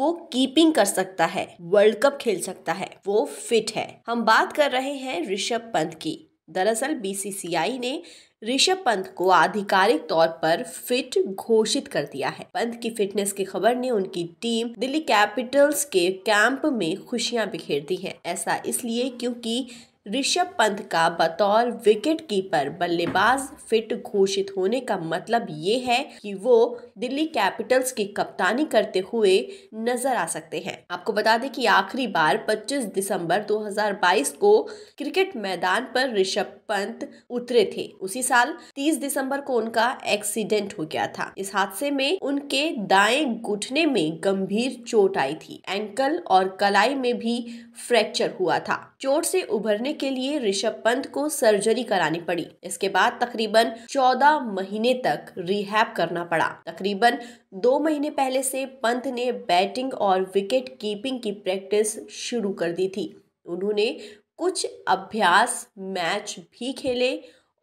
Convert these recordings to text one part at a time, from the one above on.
वो कीपिंग कर सकता है वर्ल्ड कप खेल सकता है वो फिट है हम बात कर रहे हैं ऋषभ पंत की दरअसल बीसीसीआई ने ऋषभ पंत को आधिकारिक तौर पर फिट घोषित कर दिया है पंत की फिटनेस की खबर ने उनकी टीम दिल्ली कैपिटल्स के कैंप में खुशियां बिखेर दी हैं ऐसा इसलिए क्योंकि ऋषभ पंत का बतौर विकेट कीपर बल्लेबाज फिट घोषित होने का मतलब ये है कि वो दिल्ली कैपिटल्स की कप्तानी करते हुए नजर आ सकते हैं आपको बता दें कि आखिरी बार 25 दिसंबर 2022 को क्रिकेट मैदान पर ऋषभ पंत उतरे थे उसी साल 30 दिसंबर को उनका एक्सीडेंट हो गया था इस हादसे में उनके दाएं घुटने में गंभीर चोट आई थी एंकल और कलाई में भी फ्रैक्चर हुआ था चोट से उभरने के लिए ऋषभ पंत को सर्जरी करानी पड़ी इसके बाद तकरीबन 14 महीने तक रिहैप करना पड़ा तकरीबन दो महीने पहले से पंत ने बैटिंग और विकेट कीपिंग की प्रैक्टिस शुरू कर दी थी उन्होंने कुछ अभ्यास मैच भी खेले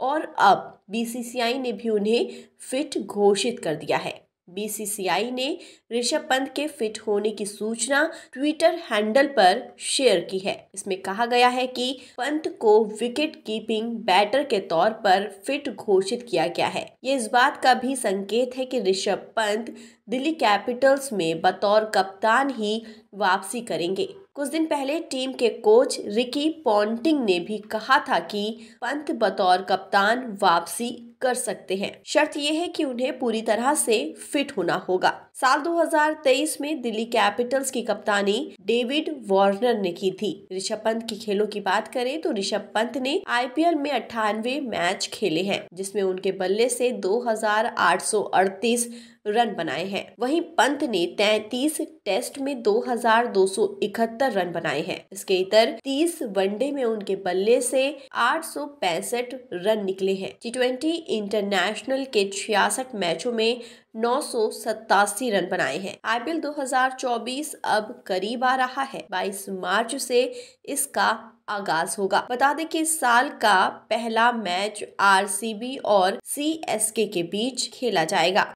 और अब बीसीसीआई ने भी उन्हें फिट घोषित कर दिया है बीसीसीआई ने ऋषभ पंत के फिट होने की सूचना ट्विटर हैंडल पर शेयर की है इसमें कहा गया है कि पंत को विकेट कीपिंग बैटर के तौर पर फिट घोषित किया गया है ये इस बात का भी संकेत है कि ऋषभ पंत दिल्ली कैपिटल्स में बतौर कप्तान ही वापसी करेंगे कुछ दिन पहले टीम के कोच रिकी पॉन्टिंग ने भी कहा था कि पंत बतौर कप्तान वापसी कर सकते हैं शर्त यह है कि उन्हें पूरी तरह से फिट होना होगा साल 2023 में दिल्ली कैपिटल्स की कप्तानी डेविड वार्नर ने की थी ऋषभ पंत की खेलों की बात करें तो ऋषभ पंत ने आईपीएल में अठानवे मैच खेले हैं जिसमें उनके बल्ले से 2838 रन बनाए हैं वहीं पंत ने 33 टेस्ट में 2271 रन बनाए हैं इसके इतर 30 वनडे में उनके बल्ले से आठ रन निकले हैं टी इंटरनेशनल के छियासठ मैचों में नौ रन बनाए हैं आईपीएल 2024 अब करीब आ रहा है 22 मार्च से इसका आगाज होगा बता दें कि इस साल का पहला मैच आरसीबी और सीएसके के बीच खेला जाएगा